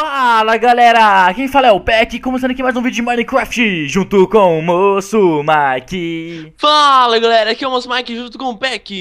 Fala galera, quem fala é o Peck, começando aqui mais um vídeo de Minecraft junto com o moço Mike. Fala galera, aqui é o moço Mike junto com o Peck.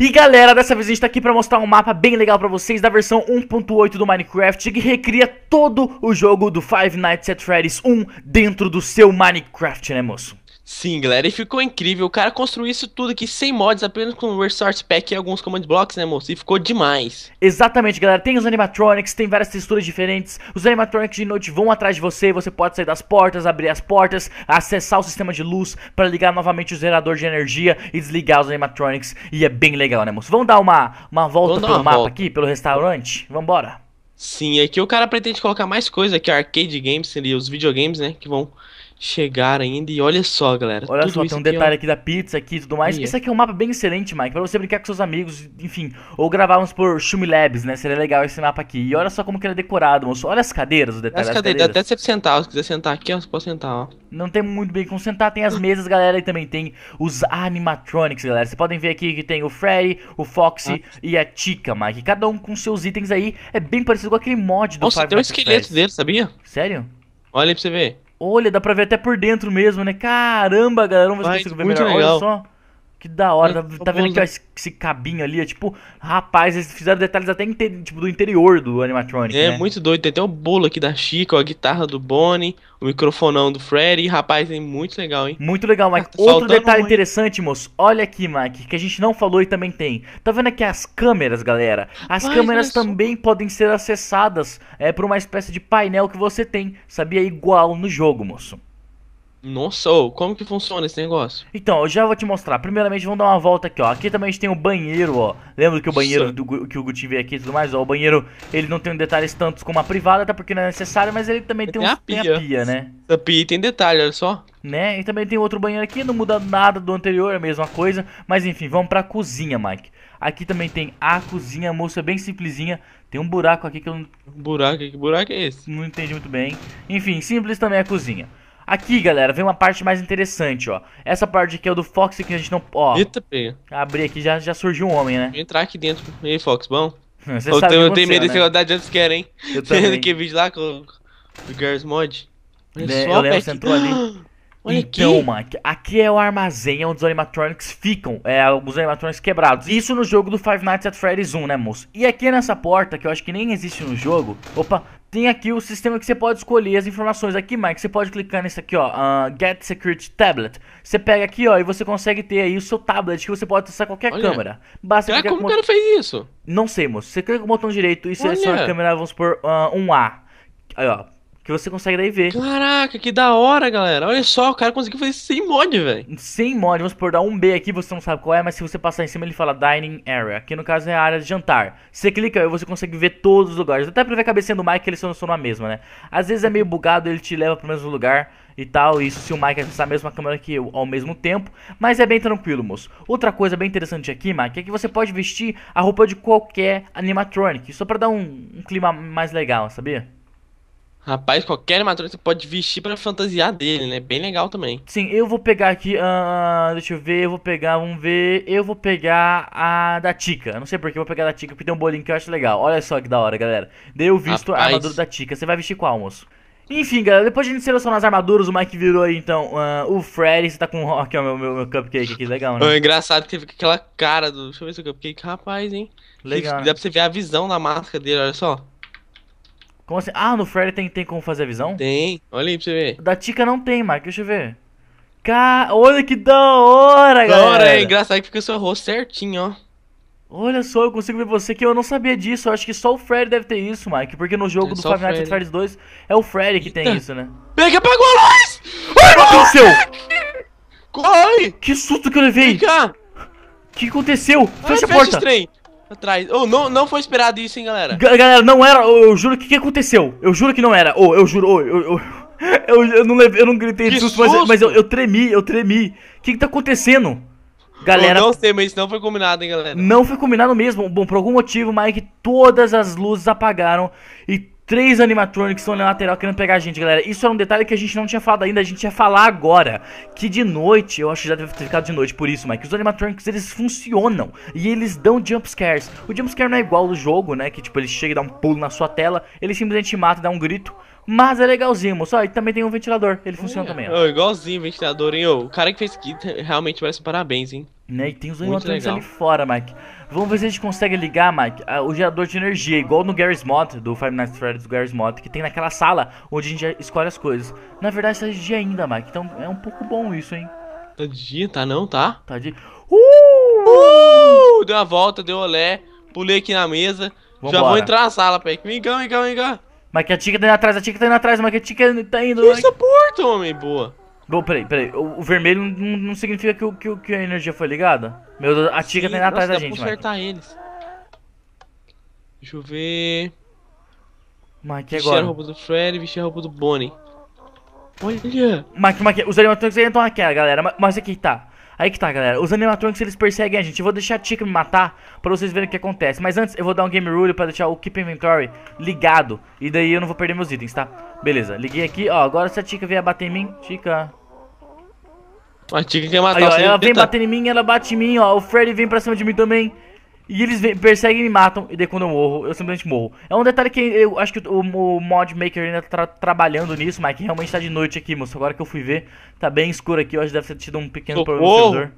E galera, dessa vez a gente tá aqui pra mostrar um mapa bem legal pra vocês da versão 1.8 do Minecraft que recria todo o jogo do Five Nights at Freddy's 1 dentro do seu Minecraft, né moço? Sim, galera, e ficou incrível. O cara construiu isso tudo aqui sem mods, apenas com o Resource Pack e alguns Command Blocks, né, moço? E ficou demais. Exatamente, galera. Tem os animatronics, tem várias texturas diferentes. Os animatronics de noite vão atrás de você, você pode sair das portas, abrir as portas, acessar o sistema de luz para ligar novamente o gerador de energia e desligar os animatronics. E é bem legal, né, moço? Vamos dar uma, uma volta pelo uma mapa volta. aqui, pelo restaurante? Vambora. Sim, aqui o cara pretende colocar mais coisa que arcade games, seria os videogames, né, que vão chegar ainda. E olha só, galera. Olha só, tem um é detalhe é aqui da pizza aqui e tudo mais. É. Isso aqui é um mapa bem excelente, Mike, pra você brincar com seus amigos, enfim. Ou gravarmos por Shumi Labs, né? Seria legal esse mapa aqui. E olha só como que ele é decorado, moço. Olha as cadeiras, o detalhe. As, as cadeiras, cadeiras. até 7 sentar. Se quiser sentar aqui, ó, você pode sentar, ó. Não tem muito bem como sentar. Tem as mesas, galera, e também tem os animatronics, galera. Vocês podem ver aqui que tem o Freddy, o Foxy ah. e a Chica, Mike. Cada um com seus itens aí. É bem parecido com aquele mod do Nossa, Five tem um esqueleto dele, sabia? Sério? Olha aí pra você ver. Olha, dá pra ver até por dentro mesmo, né? Caramba, galera, vamos ver se eu ver melhor. Legal. Olha só. Que da hora, tá, tá vendo que ó, esse, cabinho ali, é tipo, rapaz, eles fizeram detalhes até inter, tipo, do interior do animatronic, É, né? muito doido, tem até o bolo aqui da Chica, a guitarra do Bonnie, o microfonão do Freddy, rapaz, é muito legal, hein? Muito legal, Mike. Ah, Outro detalhe muito. interessante, moço, olha aqui, Mike, que a gente não falou e também tem. Tá vendo aqui as câmeras, galera? As câmeras também só... podem ser acessadas é, por uma espécie de painel que você tem, sabia? Igual no jogo, moço. Nossa, oh, como que funciona esse negócio? Então, eu já vou te mostrar. Primeiramente, vamos dar uma volta aqui, ó. Aqui também a gente tem o banheiro, ó. Lembra que o banheiro do, que o Guti veio aqui e tudo mais, ó. O banheiro, ele não tem detalhes tantos como a privada, até porque não é necessário, mas ele também tem, tem, uns, a pia. tem a pia, né? A pia tem detalhe, olha só. Né? E também tem outro banheiro aqui, não muda nada do anterior, é a mesma coisa. Mas enfim, vamos pra cozinha, Mike. Aqui também tem a cozinha, moça é bem simplesinha. Tem um buraco aqui que eu não... Um buraco? Que buraco é esse? Não entendi muito bem. Enfim, simples também a cozinha. Aqui, galera, vem uma parte mais interessante, ó. Essa parte aqui é o do Fox que a gente não. Ó. Eita, pega. Abri aqui já, já surgiu um homem, né? Vou entrar aqui dentro. E aí, Fox, bom? Você eu tenho, eu tenho medo né? de que jumpscare, hein? Eu também. que vídeo lá com o Girls Mod. Olha é, só, você entrou ali. Olha então, mano, aqui é o armazém onde os animatronics ficam, é, alguns animatronics quebrados. Isso no jogo do Five Nights at Freddy's 1, né, moço? E aqui nessa porta, que eu acho que nem existe no jogo. Opa, tem aqui o sistema que você pode escolher as informações. Aqui, Mike, você pode clicar nesse aqui, ó, uh, Get Security Tablet. Você pega aqui, ó, e você consegue ter aí o seu tablet que você pode acessar qualquer Olha. câmera. Basta ah, como o cara fez isso? Não sei, moço. Você clica com o botão direito e seleciona Olha. a câmera, vamos supor, uh, um A. Aí, ó, que você consegue daí ver. Caraca, que da hora, galera. Olha só, o cara conseguiu fazer sem mod, velho. Sem mod, vamos por dar um B aqui, você não sabe qual é, mas se você passar em cima ele fala Dining Area, Aqui no caso é a área de jantar. Você clica aí, você consegue ver todos os lugares. Até pra ver a cabecinha do Mike, eles são na mesma, né? Às vezes é meio bugado, ele te leva pro mesmo lugar e tal, isso se o Mike acessar a mesma câmera que eu ao mesmo tempo, mas é bem tranquilo, moço. Outra coisa bem interessante aqui, Mike, é que você pode vestir a roupa de qualquer animatronic, só para dar um, um clima mais legal, sabia? Rapaz, qualquer armadura você pode vestir para fantasiar dele, né? Bem legal também. Sim, eu vou pegar aqui. Uh, deixa eu ver, eu vou pegar, vamos ver. Eu vou pegar a da Tica. Não sei porque eu vou pegar a da Tica, porque tem um bolinho que eu acho legal. Olha só que da hora, galera. Daí eu visto Rapaz. a armadura da Tica. Você vai vestir qual, moço? Enfim, galera, depois de a gente selecionar as armaduras, o Mike virou aí, então, uh, o Freddy, você tá com o Rock, ó, meu, meu, meu cupcake aqui, legal, né? É engraçado que teve aquela cara do... Deixa eu ver se é o cupcake, rapaz, hein? Legal. Dá né? pra você ver a visão da máscara dele, olha só. Como assim? Ah, no Freddy tem, tem como fazer a visão? Tem. Olha aí pra você ver. Da Tica não tem, Mike Deixa eu ver. Cara, olha que da hora, galera. Da hora, é engraçado que fica o seu rosto certinho, ó. Olha só, eu consigo ver você que eu não sabia disso. Eu acho que só o Freddy deve ter isso, Mike. Porque no jogo é do Five Nights at Freddy's 2 é o Freddy que Eita. tem isso, né? Pega, pegou a luz! Ai, o que aconteceu? Ai! Que susto que eu levei! Vem cá! O que aconteceu? Fecha Ai, a porta! Fecha atrás. Oh, não, não foi esperado isso, hein, galera? galera, não era. Eu, eu juro que o que aconteceu? Eu juro que não era. Ou oh, eu juro. Oh, eu, eu, eu, eu, não levei, eu não gritei de susto, mas, mas eu, eu, tremi, eu tremi. O que, que tá acontecendo? Galera, eu não sei, mas não foi combinado, hein, galera? Não foi combinado mesmo. Bom, por algum motivo, Mike, todas as luzes apagaram e Três animatronics estão na lateral querendo pegar a gente, galera. Isso era é um detalhe que a gente não tinha falado ainda, a gente ia falar agora. Que de noite, eu acho que já deve ter ficado de noite por isso, que Os animatronics, eles funcionam e eles dão jumpscares. O jumpscare não é igual do jogo, né? Que tipo, ele chega e dá um pulo na sua tela, ele simplesmente mata e dá um grito. Mas é legalzinho, moço. e também tem um ventilador, ele funciona é, também. Ó. Igualzinho ventilador, hein? O cara que fez isso realmente merece parabéns, hein? Né? E tem os animatrônicos ali fora, Mike. Vamos ver se a gente consegue ligar, Mike, o gerador de energia, igual no Garry's Mod, do Five Nights at Freddy's do Garry's Mod, que tem naquela sala onde a gente escolhe as coisas. Na verdade, tá de dia ainda, Mike, então é um pouco bom isso, hein? Tá de dia, tá não, tá? Tá de... Uh! uh! Deu uma volta, deu olé, pulei aqui na mesa, Vambora. já vou entrar na sala, Peck Vem cá, vem cá, vem cá. Mike, a tica tá indo atrás, a tica tá indo atrás, Mike, a tica tá indo. Que isso, porta, homem, boa. Bom, peraí, peraí. O, o vermelho não, não significa que, o, que, o, que a energia foi ligada? Meu Deus, a Tika tá indo atrás da gente, mano. consertar eles. Deixa eu ver... Mike, e agora? Vestir a roupa do Freddy, vestir a roupa do Bonnie. Olha! Mike, Mike, os animatronics aí entram na né, galera. Mas, mas aqui, tá. Aí que tá, galera. Os animatronics, eles perseguem a gente. Eu vou deixar a Chica me matar pra vocês verem o que acontece. Mas antes, eu vou dar um game rule pra deixar o Keep Inventory ligado. E daí eu não vou perder meus itens, tá? Beleza, liguei aqui. Ó, agora se a Chica vier bater em mim... Chica... A Chica quer matar Aí, ó, ela vem bater em mim, ela bate em mim, ó. O Freddy vem pra cima de mim também. E eles perseguem e me matam, e daí quando eu morro, eu simplesmente morro. É um detalhe que eu acho que o, o mod maker ainda tá trabalhando nisso, Mike. Realmente tá de noite aqui, moço. Agora que eu fui ver, tá bem escuro aqui. Eu acho que deve ter tido um pequeno Socorro. problema no servidor.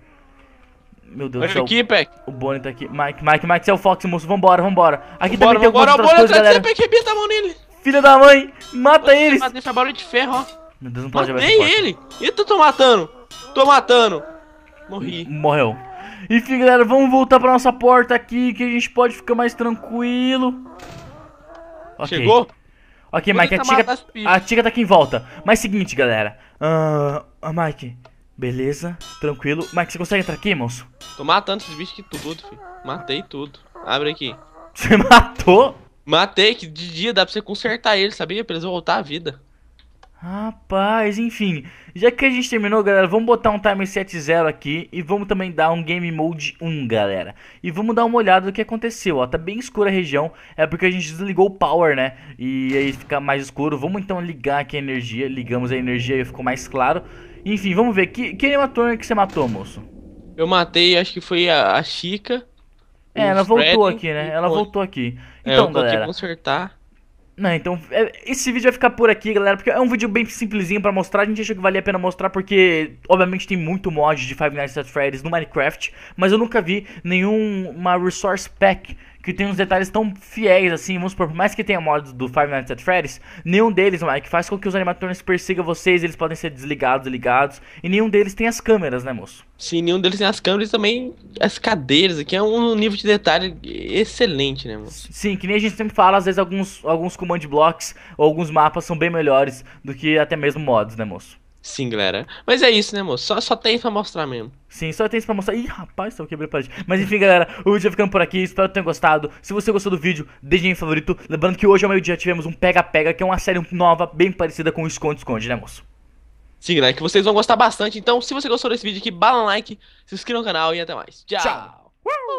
Meu Deus do céu. aqui, Peck. O Bonnie tá aqui. Mike, Mike, Mike, você é o Fox, moço. Vambora, vambora. Aqui vambora, também tem vambora, algumas outras coisas, galera. Vambora, o Bonnie atrás tá mão nele. Filha da mãe, mata eles. Deixa é barulho de ferro, ó. Meu Deus, não pode abrir ele. Eita, tô matando. Tô matando. Morri. Morreu. Enfim, galera, vamos voltar pra nossa porta aqui, que a gente pode ficar mais tranquilo. Okay. Chegou? Ok, Vou Mike, a tiga, a tica tá aqui em volta. Mas seguinte, galera. Uh, Mike, beleza, tranquilo. Mike, você consegue entrar aqui, moço? Tô matando esses bichos aqui tudo, filho. Matei tudo. Abre aqui. Você matou? Matei, que de dia dá pra você consertar eles, sabia? Pra eles voltar à vida. Rapaz, enfim, já que a gente terminou, galera, vamos botar um timer 7-0 aqui e vamos também dar um game mode 1, galera. E vamos dar uma olhada do que aconteceu, ó, tá bem escura a região, é porque a gente desligou o power, né, e aí fica mais escuro. Vamos então ligar aqui a energia, ligamos a energia e ficou mais claro. Enfim, vamos ver, que, que animatrônico que você matou, moço? Eu matei, acho que foi a, a Chica. É, ela voltou aqui, né, ela voltou aqui. É, então, é, eu galera... consertar. Não, então é, esse vídeo vai ficar por aqui, galera, porque é um vídeo bem simplesinho pra mostrar, a gente achou que valia a pena mostrar, porque obviamente tem muito mod de Five Nights at Freddy's no Minecraft, mas eu nunca vi nenhuma resource pack que tenha uns detalhes tão fiéis assim, vamos supor, por mais que tenha mods do Five Nights at Freddy's, nenhum deles, Mike, faz com que os animatrônicos persigam vocês, eles podem ser desligados, ligados, e nenhum deles tem as câmeras, né, moço? Sim, nenhum deles tem as câmeras e também as cadeiras, aqui é um nível de detalhe excelente, né, mano? Sim, que nem a gente sempre fala, às vezes alguns, alguns command blocks ou alguns mapas são bem melhores do que até mesmo mods, né, moço? Sim, galera. Mas é isso, né, moço? Só, só tem isso pra mostrar mesmo. Sim, só tem isso pra mostrar. Ih, rapaz, só quebrei a parede. Mas enfim, galera, o vídeo vai ficando por aqui. Espero que tenham gostado. Se você gostou do vídeo, deixe em favorito. Lembrando que hoje ao meio-dia tivemos um Pega Pega, que é uma série nova, bem parecida com o Esconde Esconde, né, moço? Sim, né? Que vocês vão gostar bastante. Então, se você gostou desse vídeo aqui, bala no like, se inscreva no canal e até mais. Tchau! Tchau.